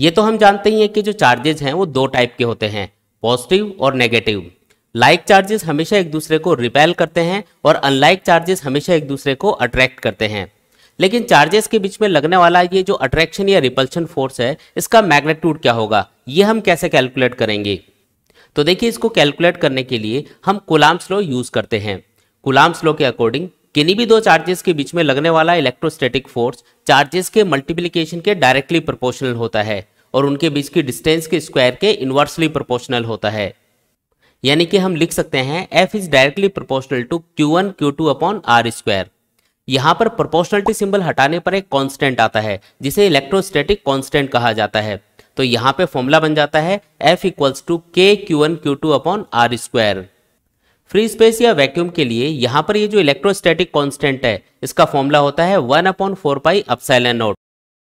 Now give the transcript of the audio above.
ये तो हम जानते ही हैं कि जो चार्जेज हैं वो दो टाइप के होते हैं पॉजिटिव और नेगेटिव लाइक चार्जेस हमेशा एक दूसरे को रिपेल करते हैं और अनलाइक चार्जेस हमेशा एक दूसरे को अट्रैक्ट करते हैं लेकिन चार्जेस के बीच में लगने वाला ये जो अट्रैक्शन या रिपल्शन फोर्स है इसका मैग्नेट्यूड क्या होगा ये हम कैसे कैलकुलेट करेंगे तो देखिए इसको कैलकुलेट करने के लिए हम कुलाम्स स्लो यूज़ करते हैं कुलाम्स स्लो के अकॉर्डिंग किन्नी भी दो चार्जेस के बीच में लगने वाला इलेक्ट्रोस्टेटिक फोर्स चार्जेस के मल्टीप्लीकेशन के डायरेक्टली प्रोपोर्शनल होता है और उनके बीच की डिस्टेंस के स्क्वायर के इन्वर्सली प्रोपोर्शनल होता है यानी कि हम लिख सकते हैं F is directly proportional to Q one Q two upon R square यहाँ पर प्रोपोर्शनलिटी सिंबल हटाने पर एक कांस्टेंट आता है जिसे इलेक्ट्रोस्टैटिक कांस्टेंट कहा जाता है तो यहाँ पे फॉर्मूला बन जाता है F equals to K Q one Q two upon R square free space या वैक्यूम के लिए यहाँ पर ये जो इलेक्ट्रोस्टैटिक कांस्टेंट है इसका फॉर्मूला होता है one upon four pi epsilon note